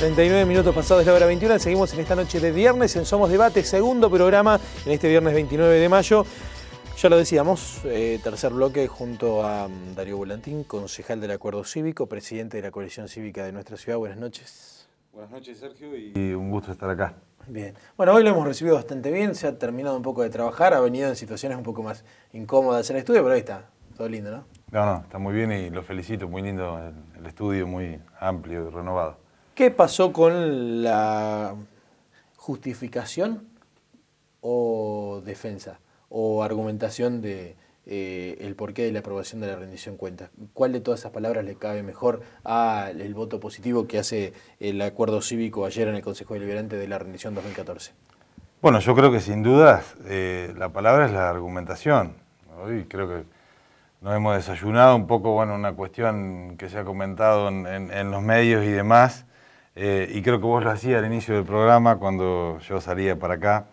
39 minutos pasados de la hora 21, seguimos en esta noche de viernes en Somos Debate, segundo programa en este viernes 29 de mayo. Ya lo decíamos, eh, tercer bloque junto a mm, Darío Volantín, concejal del Acuerdo Cívico, presidente de la coalición cívica de nuestra ciudad. Buenas noches. Buenas noches, Sergio, y, un gusto estar acá. Bien. Bueno, hoy lo hemos recibido bastante bien, se ha terminado un poco de trabajar, ha venido en situaciones un poco más incómodas en el estudio, pero ahí está, todo lindo, ¿no? No, no, está muy bien y lo felicito, muy lindo el estudio, muy amplio y renovado. ¿Qué pasó con la justificación o defensa o argumentación de eh, el porqué de la aprobación de la rendición cuentas? ¿Cuál de todas esas palabras le cabe mejor al voto positivo que hace el acuerdo cívico ayer en el Consejo Deliberante de la rendición 2014? Bueno, yo creo que sin dudas eh, la palabra es la argumentación. Hoy creo que nos hemos desayunado un poco, bueno, una cuestión que se ha comentado en los medios y demás, eh, y creo que vos lo hacías al inicio del programa, cuando yo salía para acá,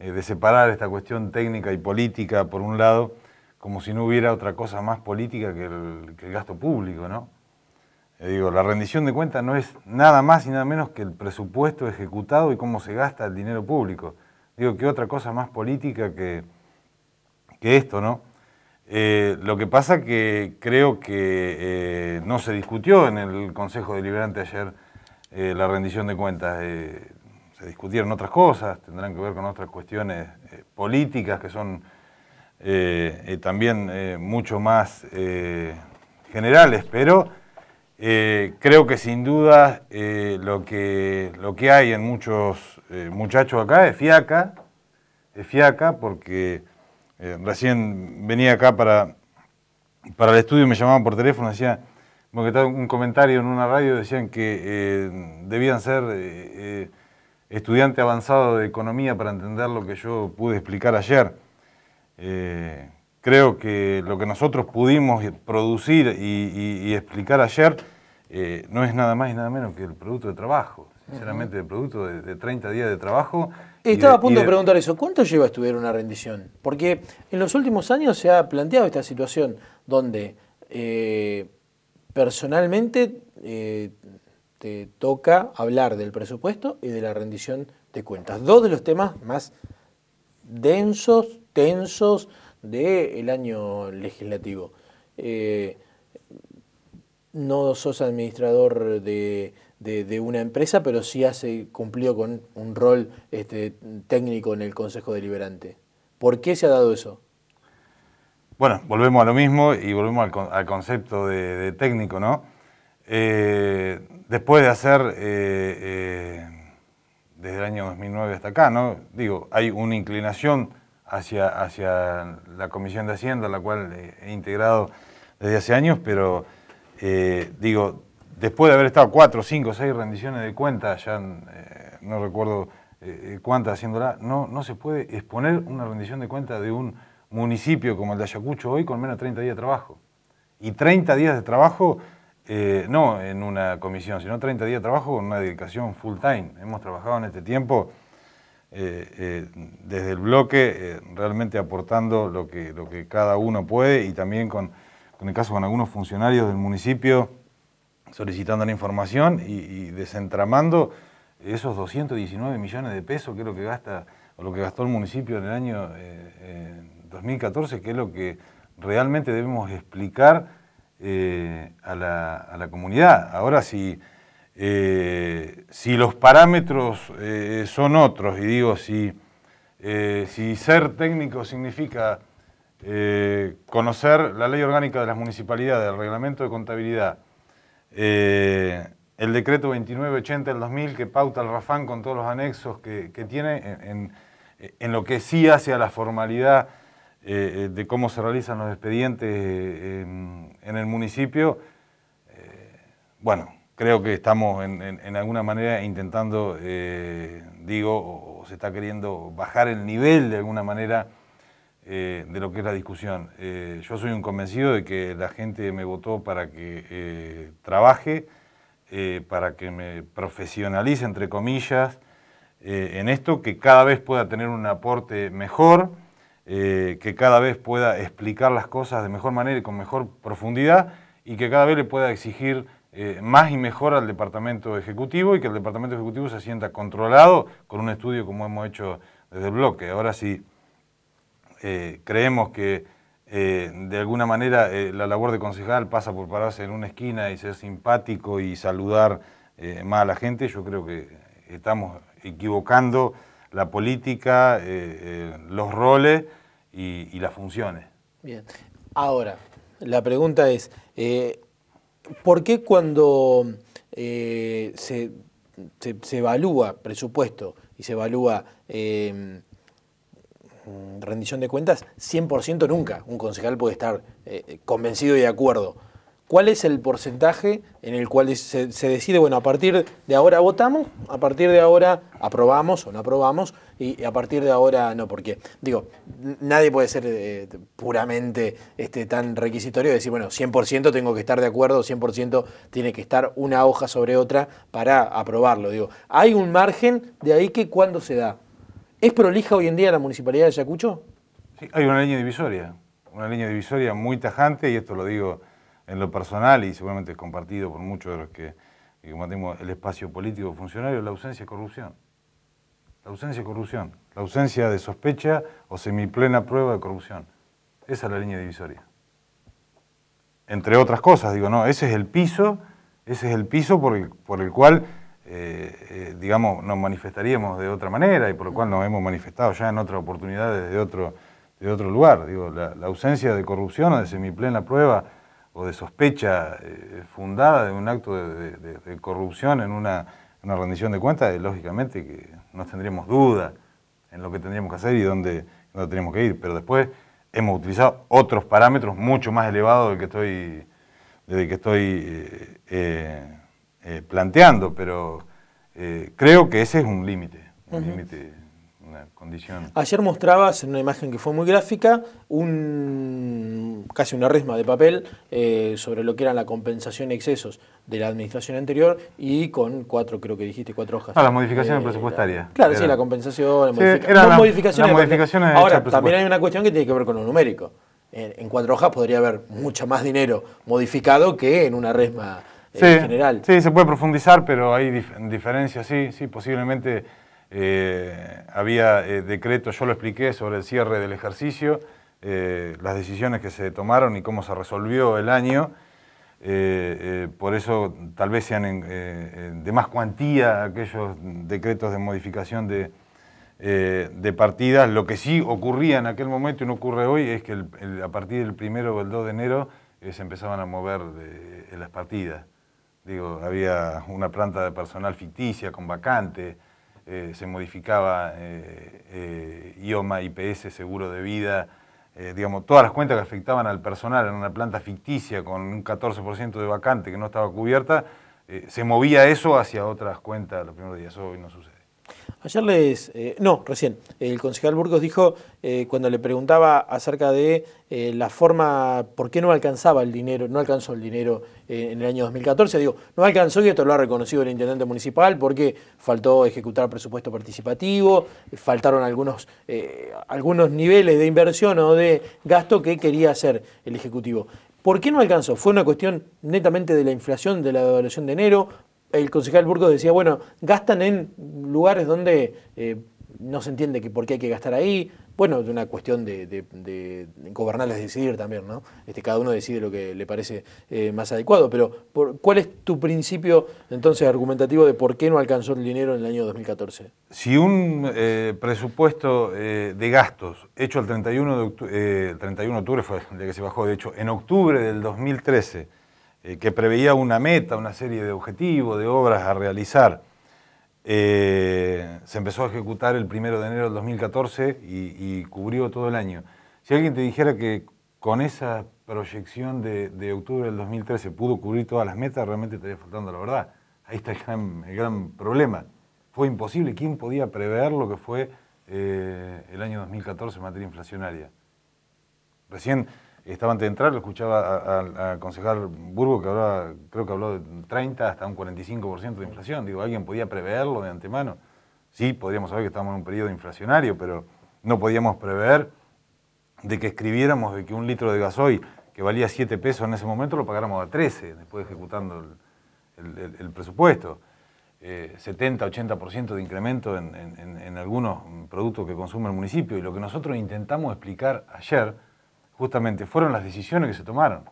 eh, de separar esta cuestión técnica y política, por un lado, como si no hubiera otra cosa más política que el, gasto público, ¿no? Eh, digo, la rendición de cuentas no es nada más y nada menos que el presupuesto ejecutado y cómo se gasta el dinero público. Digo, ¿qué otra cosa más política que, esto, no? lo que pasa que creo que no se discutió en el Consejo Deliberante ayer eh, la rendición de cuentas. Eh, se discutieron otras cosas, tendrán que ver con otras cuestiones eh, políticas que son también mucho más generales, pero creo que sin duda lo, que, lo que hay en muchos muchachos acá es fiaca, es fiaca porque recién venía acá para, para el estudio me llamaban por teléfono y decía porque estaba un comentario en una radio, decían que eh, debían ser estudiantes eh, eh, estudiante avanzado de economía para entender lo que yo pude explicar ayer. creo que lo que nosotros pudimos producir y, explicar ayer no es nada más y nada menos que el producto de trabajo. Sinceramente, el producto de, 30 días de trabajo. Estaba a punto de... preguntar eso. ¿Cuánto lleva a estudiar una rendición? Porque en los últimos años se ha planteado esta situación donde personalmente eh, te toca hablar del presupuesto y de la rendición de cuentas. Dos de los temas más densos, tensos del año legislativo. Eh, no sos administrador de, una empresa, pero sí has eh, cumplido con un rol este, técnico en el Consejo Deliberante. ¿Por qué se ha dado eso? Bueno, volvemos a lo mismo y volvemos al, concepto de, técnico, ¿no? Eh, después de hacer, eh, eh, desde el año 2009 hasta acá, ¿no? Digo, hay una inclinación hacia, hacia la Comisión de Hacienda, la cual he integrado desde hace años, pero digo, después de haber estado cuatro, cinco, seis rendiciones de cuentas, ya no recuerdo cuántas haciéndola, no, no se puede exponer una rendición de cuenta de un municipio como el de Ayacucho hoy con menos de 30 días de trabajo. Y 30 días de trabajo, eh, no en una comisión, sino 30 días de trabajo con una dedicación full time. Hemos trabajado en este tiempo eh, eh, desde el bloque, realmente aportando lo que, lo que cada uno puede y también con, con el caso con algunos funcionarios del municipio solicitando la información y, y desentramando esos 219 millones de pesos que es lo que gasta o lo que gastó el municipio en el año 2014, que es lo que realmente debemos explicar eh, a, la, comunidad. Ahora, si, eh, si los parámetros eh, son otros, y digo, si, ser técnico significa conocer la ley orgánica de las municipalidades, el reglamento de contabilidad, el decreto 2980 del 2000 que pauta el rafán con todos los anexos que, tiene en, lo que sí hace a la formalidad eh, eh, de cómo se realizan los expedientes eh, en, el municipio, bueno, creo que estamos en, alguna manera intentando, digo, o, se está queriendo bajar el nivel de alguna manera de lo que es la discusión. yo soy un convencido de que la gente me votó para que trabaje, para que me profesionalice, entre comillas, en esto, que cada vez pueda tener un aporte mejor eh, que cada vez pueda explicar las cosas de mejor manera y con mejor profundidad y que cada vez le pueda exigir eh, más y mejor al Departamento Ejecutivo y que el Departamento Ejecutivo se sienta controlado con un estudio como hemos hecho desde el bloque. Ahora sí, eh, creemos que de alguna manera la labor de concejal pasa por pararse en una esquina y ser simpático y saludar más a la gente, yo creo que estamos equivocando la política, eh, eh, los roles y, las funciones. Bien. Ahora, la pregunta es, eh, ¿por qué cuando se, se, evalúa presupuesto y se evalúa rendición de cuentas, 100% nunca un concejal puede estar convencido y de acuerdo? ¿Cuál es el porcentaje en el cual se, decide, bueno, a partir de ahora votamos, a partir de ahora aprobamos o no aprobamos, y a partir de ahora no? Porque, digo, nadie puede ser eh, puramente este, tan requisitorio de decir, bueno, 100% tengo que estar de acuerdo, 100% tiene que estar una hoja sobre otra para aprobarlo. Digo, hay un margen de ahí que cuando se da. ¿Es prolija hoy en día la municipalidad de Ayacucho? Sí, hay una línea divisoria, una línea divisoria muy tajante, y esto lo digo en lo personal y seguramente compartido por muchos de los que, que combatimos el espacio político funcionario, la ausencia de corrupción. La ausencia de corrupción, la ausencia de sospecha o semiplena prueba de corrupción. Esa es la línea divisoria. Entre otras cosas, digo, no, ese es el piso, ese es el piso por el, cual, eh, eh, digamos, nos manifestaríamos de otra manera y por el cual nos hemos manifestado ya en otras oportunidades otro, de otro lugar. Digo, la, la ausencia de corrupción o de semiplena prueba o de sospecha eh, fundada de un acto de, corrupción en una, rendición de cuentas, eh, lógicamente que no tendríamos duda en lo que tendríamos que hacer y dónde, no tenemos que ir. Pero después hemos utilizado otros parámetros mucho más elevados de que estoy, que estoy eh, planteando, pero creo que ese es un límite, un límite condición. Ayer mostrabas en una imagen que fue muy gráfica un, casi una resma de papel eh, sobre lo que era la compensación de excesos de la administración anterior y con cuatro, creo que dijiste, cuatro hojas. Ah, las modificaciones eh, presupuestarias. Claro, sí, la compensación, la modificaciones. Ahora, también hay una cuestión que tiene que ver con lo numérico. En, cuatro hojas podría haber mucho más dinero modificado que en una resma. Eh, general. Sí, se puede profundizar, pero hay diferencias, sí, sí, posiblemente eh, había eh, decretos, yo lo expliqué, sobre el cierre del ejercicio, eh, las decisiones que se tomaron y cómo se resolvió el año. por eso tal vez sean de más cuantía aquellos decretos de modificación de, partidas. Lo que sí ocurría en aquel momento y no ocurre hoy es que a partir del 1 o el 2 de enero se empezaban a mover las partidas. Digo, había una planta de personal ficticia con vacantes. Eh, se modificaba eh, eh, IOMA, IPS, seguro de vida, digamos, todas las cuentas que afectaban al personal en una planta ficticia con un 14% de vacante que no estaba cubierta, se movía eso hacia otras cuentas los primeros días. hoy no sucede. Ayer les, eh, no, recién, el concejal Burgos dijo eh, cuando le preguntaba acerca de eh, la forma, por qué no alcanzaba el dinero, no alcanzó el dinero en el año 2014, digo, no alcanzó y esto lo ha reconocido el intendente municipal porque faltó ejecutar presupuesto participativo, faltaron algunos, algunos niveles de inversión o de gasto que quería hacer el Ejecutivo. ¿Por qué no alcanzó? ¿Fue una cuestión netamente de la inflación, de la devaluación de enero? el concejal Burgos decía, bueno, gastan en lugares donde eh, no se entiende que por qué hay que gastar ahí. Bueno, es una cuestión de, de, decidir también, ¿no? Este, cada uno decide lo que le parece eh, más adecuado, pero ¿cuál es tu principio entonces argumentativo de por qué no alcanzó el dinero en el año 2014? Si un eh, presupuesto de gastos hecho el 31 de octubre, 31 de octubre fue el día que se bajó, de hecho, en octubre del 2013, eh, que preveía una meta, una serie de objetivos, de obras a realizar. Eh, se empezó a ejecutar el 1 de enero del 2014 y, cubrió todo el año. Si alguien te dijera que con esa proyección de, octubre del 2013 pudo cubrir todas las metas, realmente estaría faltando la verdad. Ahí está el gran, problema. Fue imposible. ¿Quién podía prever lo que fue eh, el año 2014 en materia inflacionaria? Recién estaba antes de entrar, lo escuchaba al a, concejal Burgo, que ahora creo que habló de 30 hasta un 45% de inflación. Digo, ¿alguien podía preverlo de antemano? Sí, podríamos saber que estamos en un periodo inflacionario, pero no podíamos prever de que escribiéramos de que un litro de gasoil que valía 7 pesos en ese momento lo pagáramos a 13, después ejecutando el, presupuesto. 70, eh, 80% de incremento en algunos productos que consume el municipio. Y lo que nosotros intentamos explicar ayer, justamente fueron las decisiones que se tomaron.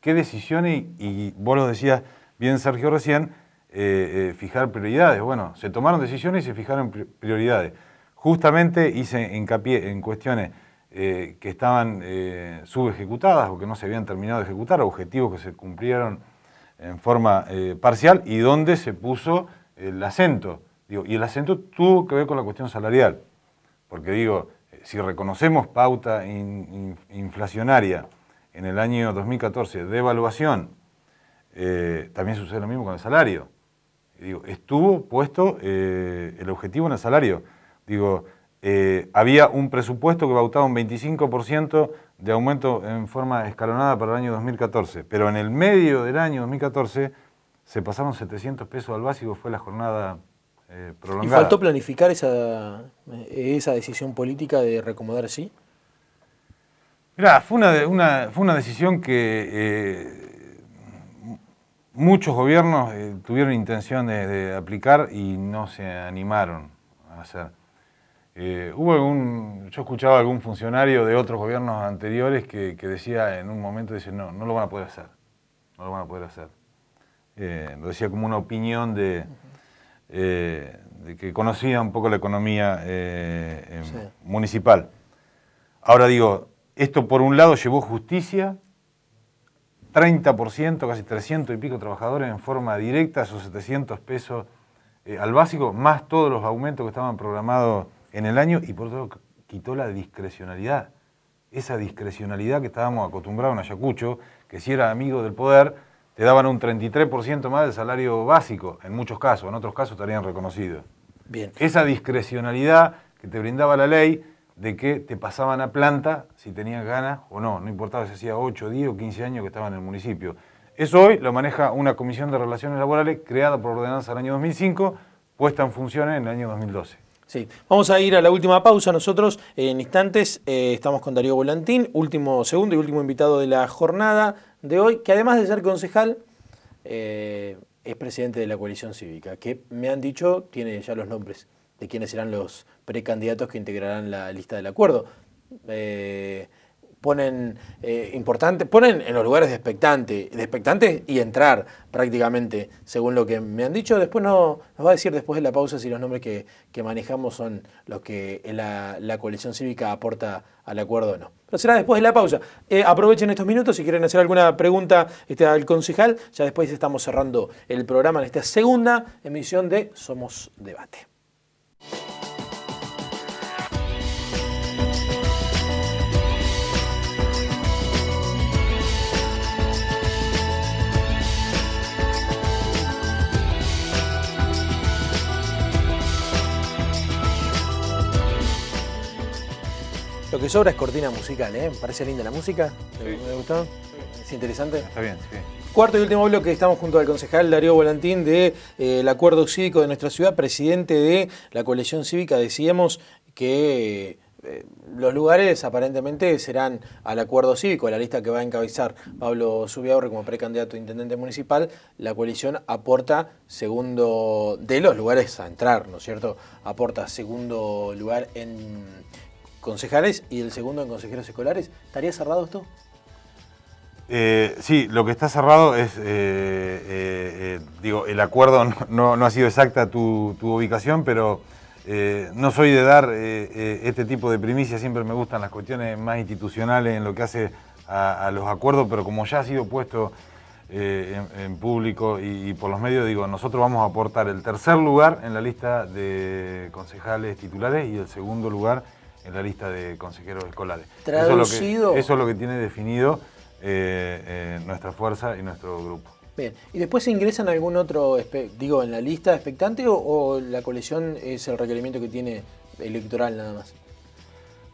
¿Qué decisiones? Y, vos lo decías bien, Sergio, recién, eh, eh, fijar prioridades. Bueno, se tomaron decisiones y se fijaron prioridades. Justamente hice hincapié en cuestiones eh, que estaban subejecutadas o que no se habían terminado de ejecutar, objetivos que se cumplieron en forma parcial y donde se puso el acento. y el acento tuvo que ver con la cuestión salarial. Porque digo, si reconocemos pauta inflacionaria en el año 2014 de evaluación, eh, también sucede lo mismo con el salario. Digo, estuvo puesto eh, el objetivo en el salario. Digo, eh, había un presupuesto que bautaba un 25% de aumento en forma escalonada para el año 2014, pero en el medio del año 2014 se pasaron 700 pesos al básico, fue la jornada eh, ¿Y faltó planificar eh, esa, decisión política de reacomodar así? Mirá, fue una, decisión que eh, muchos gobiernos tuvieron intención de, aplicar y no se animaron a hacer. hubo algún, yo escuchaba a algún funcionario de otros gobiernos anteriores que, decía en un momento, dice, no, no lo van a poder hacer, no lo van a poder hacer. lo decía como una opinión de, eh, que conocía un poco la economía eh, municipal. Ahora digo, esto por un lado llevó justicia, 30%, casi 300 y pico trabajadores en forma directa, esos 700 pesos eh, al básico, más todos los aumentos que estaban programados en el año, y por otro quitó la discrecionalidad. Esa discrecionalidad que estábamos acostumbrados en Ayacucho, que si era amigo del poder, te daban un 33% más del salario básico, en muchos casos, en otros casos estarían reconocidos. Bien. Esa discrecionalidad que te brindaba la ley de que te pasaban a planta si tenías ganas o no, no importaba si hacía 8, 10 o 15 años que estaban en el municipio. Eso hoy lo maneja una comisión de relaciones laborales creada por ordenanza del año 2005, puesta en funciones en el año 2012. Sí, vamos a ir a la última pausa. Nosotros en instantes eh, estamos con Darío Volantín, último segundo y último invitado de la jornada de hoy, que además de ser concejal, eh, es presidente de la coalición cívica, que me han dicho tiene ya los nombres de quienes serán los precandidatos que integrarán la lista del acuerdo. Eh, ponen eh, ponen en los lugares de expectante, de y entrar prácticamente, según lo que me han dicho. Después no, nos va a decir después de la pausa si los nombres que, manejamos son los que la, la coalición cívica aporta al acuerdo o no. Pero será después de la pausa. Eh, aprovechen estos minutos si quieren hacer alguna pregunta este, al concejal. Ya después estamos cerrando el programa en esta segunda emisión de Somos Debate. Lo que sobra es cortina musical, ¿eh? Parece linda la música. ¿Me gustó? Es interesante. Está bien, sí. Cuarto y último bloque, estamos junto al concejal Darío Volantín del de, eh, Acuerdo Cívico de nuestra ciudad, presidente de la coalición cívica. Decíamos que eh, los lugares aparentemente serán al Acuerdo Cívico, la lista que va a encabezar Pablo Subiaurre como precandidato a intendente municipal. La coalición aporta segundo de los lugares a entrar, ¿no es cierto? Aporta segundo lugar en concejales y el segundo en consejeros escolares. ¿Estaría cerrado esto? Eh, sí, lo que está cerrado es, eh, eh, digo, el acuerdo no, ha sido exacta tu, ubicación, pero no soy de dar este tipo de primicias, siempre me gustan las cuestiones más institucionales en lo que hace a, los acuerdos, pero como ya ha sido puesto en, público y, y, por los medios, digo, nosotros vamos a aportar el tercer lugar en la lista de concejales titulares y el segundo lugar en la lista de consejeros escolares. Eso es lo que, tiene definido eh, eh, nuestra fuerza y nuestro grupo. Bien, ¿y después se ingresan algún otro, digo, en la lista expectante o, la colección es el requerimiento que tiene electoral nada más?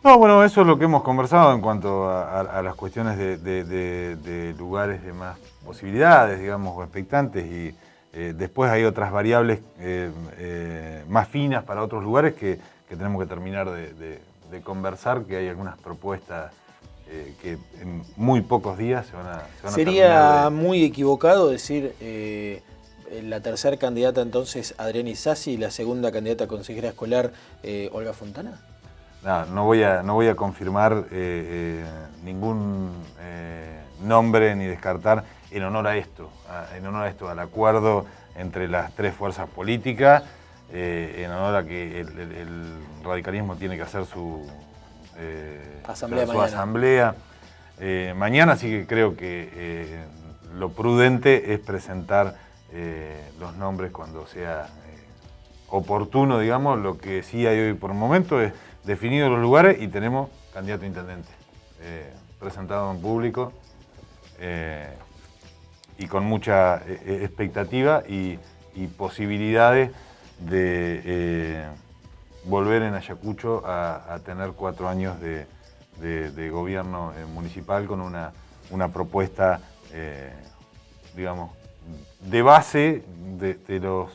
No, bueno, eso es lo que hemos conversado en cuanto a, las cuestiones de, lugares de más posibilidades, digamos, o expectantes, y eh, después hay otras variables más finas para otros lugares que tenemos que terminar de, de conversar, que hay algunas propuestas eh, que en muy pocos días se van a... Sería muy equivocado decir eh, la tercera candidata entonces Adriana Isasi y la segunda candidata a consejera escolar eh, Olga Fontana. No, no voy a, no voy a confirmar ningún nombre ni descartar en honor a esto, en honor a esto, al acuerdo entre las tres fuerzas políticas. Eh, en honor a que el, radicalismo tiene que hacer su, eh, asamblea, mañana. así eh, que creo que lo prudente es presentar los nombres cuando sea oportuno, digamos, lo que sí hay hoy por el momento es definidos los lugares y tenemos candidato a intendente presentado en público y con mucha expectativa y posibilidades de eh, volver en Ayacucho a, tener cuatro años de, gobierno eh, municipal con una, propuesta, eh, digamos, de base de, los,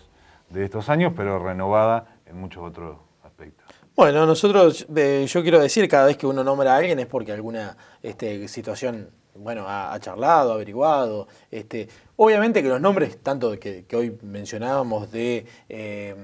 de estos años, pero renovada en muchos otros aspectos. Bueno, nosotros, yo quiero decir, cada vez que uno nombra a alguien es porque alguna este, situación bueno, ha, charlado, ha averiguado. Este, obviamente que los nombres, tanto que, hoy mencionábamos de eh,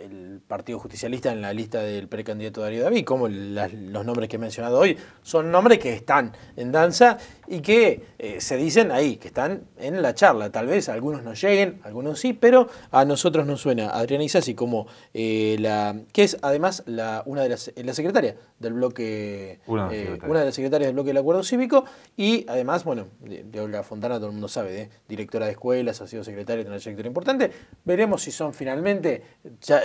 el Partido Justicialista en la lista del precandidato Darío David, como los nombres que he mencionado hoy, son nombres que están en danza y que eh, se dicen ahí, que están en la charla. Tal vez algunos no lleguen, algunos sí, pero a nosotros nos suena Adriana Isasi como eh, la, que es además la, una de las, la secretaria del bloque, eh, una, de las secretarias del bloque del Acuerdo Cívico y además, bueno, de, Fontana todo el mundo sabe, directora de escuelas, ha sido secretaria de una trayectoria importante. Veremos si son finalmente...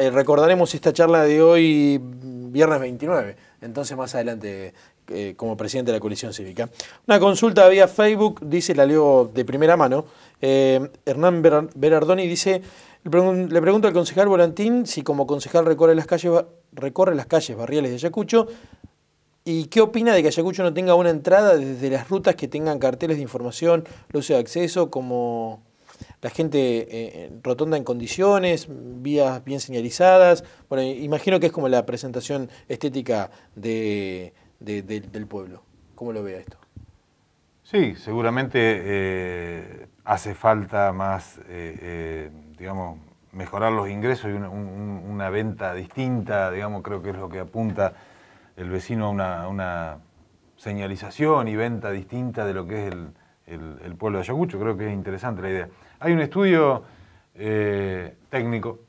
Eh, recordaremos esta charla de hoy, viernes 29, entonces más adelante eh, como presidente de la coalición cívica. Una consulta vía Facebook, dice, la leo de primera mano, eh, Hernán Berardoni dice, le, pregunto al concejal Volantín si como concejal recorre las calles, recorre las calles barriales de Ayacucho, ¿Y qué opina de que Ayacucho no tenga una entrada desde las rutas que tengan carteles de información, luces de acceso, como la gente eh, eh, rotonda en condiciones, vías bien señalizadas. Bueno, imagino que es como la presentación estética del pueblo. ¿Cómo lo vea esto? Sí, seguramente eh, hace falta más, digamos, mejorar los ingresos y una, venta distinta, digamos, creo que es lo que apunta el vecino a una, señalización y venta distinta de lo que es el, el pueblo de Ayacucho. Creo que es interesante la idea. Hay un estudio eh, técnico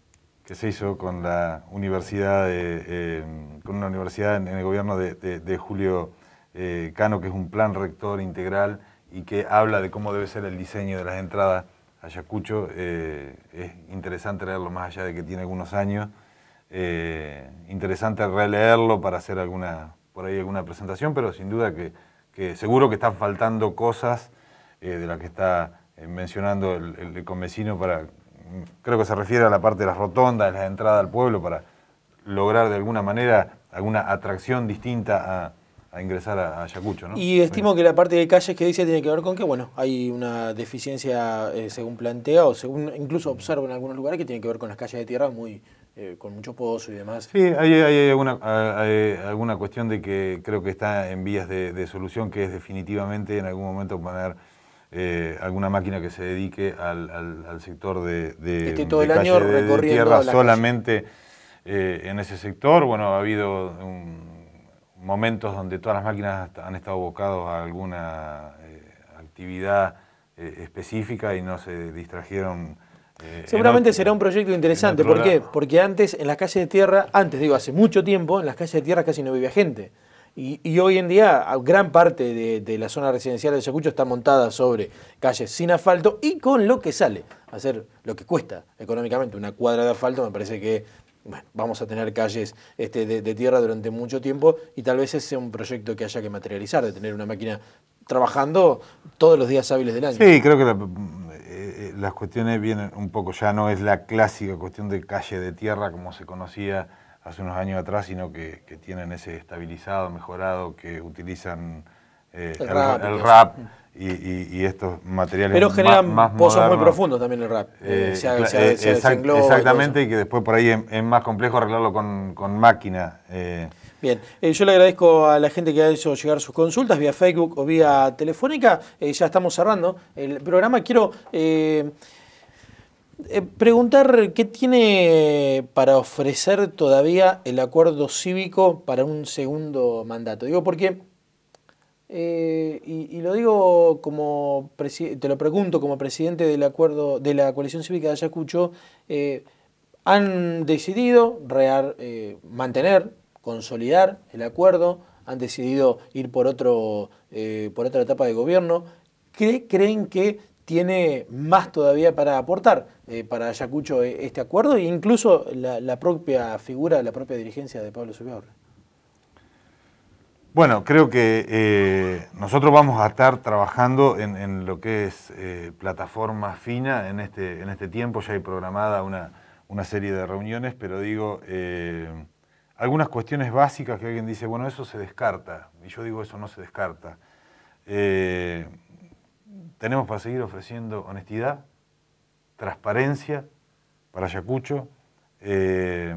que se hizo con la universidad, eh, con una universidad en, el gobierno de, Julio eh, Cano, que es un plan rector integral y que habla de cómo debe ser el diseño de las entradas a Ayacucho. es interesante leerlo más allá de que tiene algunos años. interesante releerlo para hacer alguna, por ahí alguna presentación, pero sin duda que, que seguro que están faltando cosas de las que está eh, mencionando el, convecino para, creo que se refiere a la parte de las rotondas, la entrada al pueblo, para lograr de alguna manera alguna atracción distinta a, ingresar a, Ayacucho. ¿no? Y estimo que la parte de calles que dice tiene que ver con que, bueno, hay una deficiencia, eh, según plantea, o según incluso observo en algunos lugares, que tiene que ver con las calles de tierra muy eh, con mucho pozo y demás. Sí, hay, hay, alguna, cuestión de que creo que está en vías de solución, que es definitivamente en algún momento poner eh, alguna máquina que se dedique al, sector de, todo el año de, tierra solamente eh, en ese sector. Bueno, ha habido um, momentos donde todas las máquinas han estado abocados a alguna eh, actividad específica y no se distrajeron. Seguramente será un proyecto interesante. ¿Por qué? Porque antes, en las calles de tierra, antes digo, hace mucho tiempo, en las calles de tierra casi no vivía gente. Y, hoy en día gran parte de, la zona residencial de Ayacucho está montada sobre calles sin asfalto y con lo que sale. Hacer lo que cuesta económicamente una cuadra de asfalto me parece que bueno, vamos a tener calles este, de, tierra durante mucho tiempo y tal vez ese sea un proyecto que haya que materializar, de tener una máquina trabajando todos los días hábiles del año. Sí, creo que eh, eh, las cuestiones vienen un poco, ya no es la clásica cuestión de calle de tierra como se conocía hace unos años atrás, sino que, tienen ese estabilizado, mejorado, que utilizan eh, el, rap, y, estos materiales. Pero generan más, pozos muy profundos también el rap. exactamente, y, que después por ahí es, más complejo arreglarlo con, máquina. Eh. Bien, eh, yo le agradezco a la gente que ha hecho llegar sus consultas vía Facebook o vía telefónica. ya estamos cerrando el programa. Quiero eh, preguntar qué tiene para ofrecer todavía el acuerdo cívico para un segundo mandato. Digo, porque, eh, y, lo digo como, te lo pregunto como presidente del acuerdo de la coalición cívica de Ayacucho, eh, han decidido rear, mantener, consolidar el acuerdo, han decidido ir por, otro, por otra etapa de gobierno. ¿Qué creen que tiene más todavía para aportar. Eh, para Ayacucho eh, este acuerdo e incluso la, propia figura, la propia dirigencia de Pablo Zubiaurre? Bueno, creo que eh, nosotros vamos a estar trabajando en, lo que es plataforma fina en este, en este tiempo. Ya hay programada una, serie de reuniones, pero digo, algunas cuestiones básicas que alguien dice, bueno, eso se descarta. Y yo digo, eso no se descarta. tenemos para seguir ofreciendo honestidad, transparencia para Ayacucho. Eh,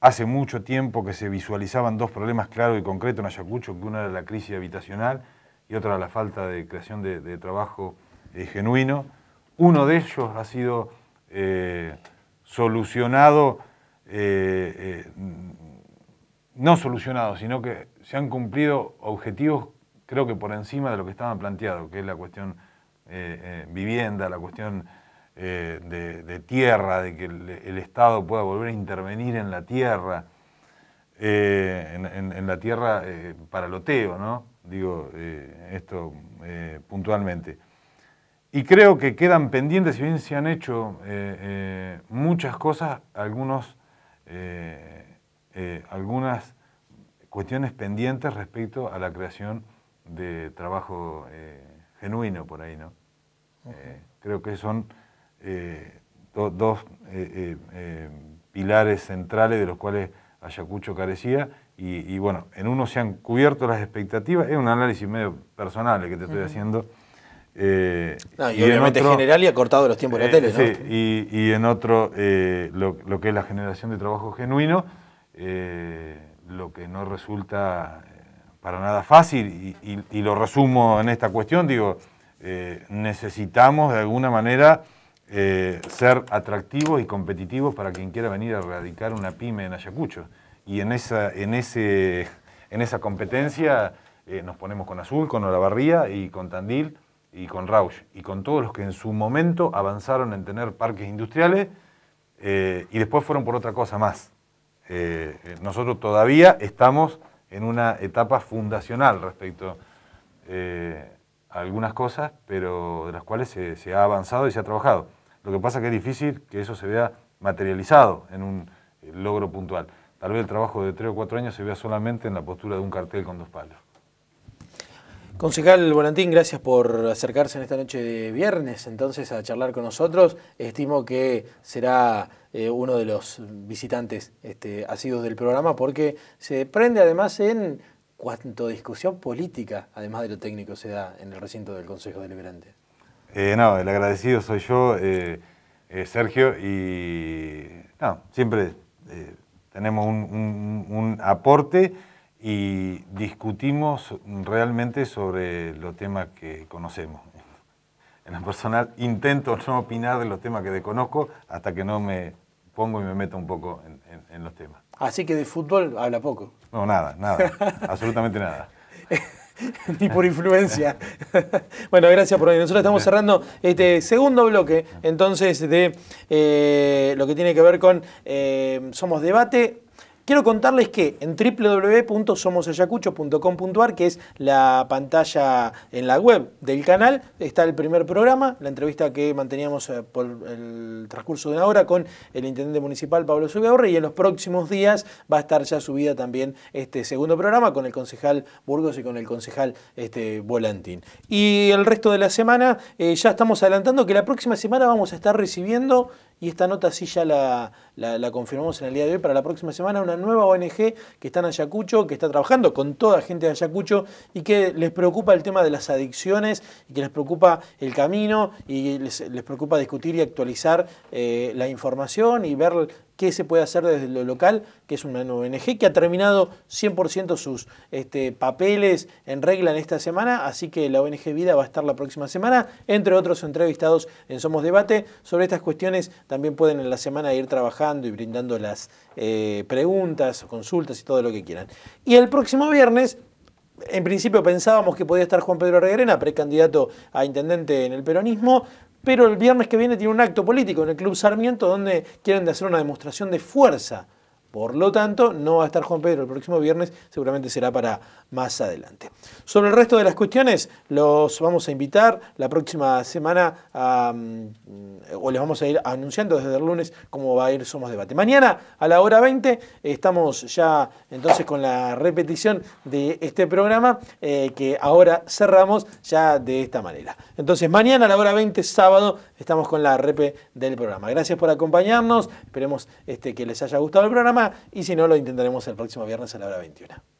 hace mucho tiempo que se visualizaban dos problemas claros y concretos en Ayacucho, que uno era la crisis habitacional y otra la falta de creación de, trabajo eh, genuino. Uno de ellos ha sido eh, solucionado, no solucionado, sino que se han cumplido objetivos creo que por encima de lo que estaban planteado, que es la cuestión vivienda, la cuestión eh, de, tierra, de que el, Estado pueda volver a intervenir en la tierra, eh, en, la tierra eh, para loteo, ¿no? Digo esto puntualmente. Y creo que quedan pendientes, si bien se han hecho muchas cosas, algunos, algunas cuestiones pendientes respecto a la creación de trabajo genuino por ahí, ¿no? creo que son eh, dos eh, eh, pilares centrales de los cuales Ayacucho carecía. Y, bueno, en uno se han cubierto las expectativas. Es un análisis medio personal el que te estoy haciendo. y, obviamente general y ha cortado los tiempos de la tele. ¿no? y, en otro, lo, lo, que es la generación de trabajo genuino, lo que no resulta para nada fácil, y, lo resumo en esta cuestión, digo, necesitamos de alguna manera eh, ser atractivos y competitivos para quien quiera venir a radicar una pyme en Ayacucho. Y en esa, en esa competencia eh, nos ponemos con Azul, con Olavarría y con Tandil y con Rausch y con todos los que en su momento avanzaron en tener parques industriales eh, y después fueron por otra cosa más. nosotros todavía estamos en una etapa fundacional respecto a algunas cosas, pero de las cuales se ha avanzado y se ha trabajado. Lo que pasa es que es difícil que eso se vea materializado en un eh, logro puntual. Tal vez el trabajo de tres o cuatro años se vea solamente en la postura de un cartel con dos palos. Concejal Volantín, gracias por acercarse en esta noche de viernes entonces a charlar con nosotros. Estimo que será eh, uno de los visitantes este, del programa porque se prende además en cuanto discusión política, además de lo técnico, se da en el recinto del Consejo Deliberante. Eh, no, el agradecido soy yo, eh, eh, Sergio, y siempre tenemos un, aporte y discutimos realmente sobre los temas que conocemos. En lo personal intento no opinar de los temas que desconozco hasta que no me pongo y me meto un poco en los temas. Así que de fútbol habla poco. No, nada, nada, absolutamente nada. ni por influencia. bueno, gracias por venir. Nosotros estamos cerrando este segundo bloque, entonces, de eh, lo que tiene que ver con eh, Somos Debate. Quiero contarles que en www.somosayacucho.com.ar, que es la pantalla en la web del canal, está el primer programa, la entrevista que manteníamos eh, por el transcurso de una hora con el intendente municipal Pablo Zubiaurre y en los próximos días va a estar ya subida también este segundo programa con el concejal Burgos y con el concejal este, Volantín. Y el resto de la semana eh, ya estamos adelantando que la próxima semana vamos a estar recibiendo y esta nota sí ya la, confirmamos en el día de hoy para la próxima semana, una nueva ONG que está en Ayacucho, que está trabajando con toda gente de Ayacucho y que les preocupa el tema de las adicciones y que les preocupa el camino y les, preocupa discutir y actualizar eh, la información y ver qué se puede hacer desde lo local, que es una ONG que ha terminado 100% sus este, papeles en regla en esta semana, así que la ONG Vida va a estar la próxima semana, entre otros entrevistados en Somos Debate. Sobre estas cuestiones también pueden en la semana ir trabajando y brindando las eh, preguntas, consultas y todo lo que quieran. Y el próximo viernes en principio pensábamos que podía estar Juan Pedro Regrena, precandidato a intendente en el peronismo, pero el viernes que viene tiene un acto político en el Club Sarmiento donde quieren hacer una demostración de fuerza por lo tanto, no va a estar Juan Pedro el próximo viernes, seguramente será para más adelante. Sobre el resto de las cuestiones, los vamos a invitar la próxima semana mm, o les vamos a ir anunciando desde el lunes cómo va a ir Somos Debate. Mañana a la hora 20 estamos ya entonces con la repetición de este programa eh, que ahora cerramos ya de esta manera. Entonces, mañana a la hora 20, sábado, estamos con la repe del programa. Gracias por acompañarnos, esperemos este, que les haya gustado el programa y si no, lo intentaremos el próximo viernes a la hora 21.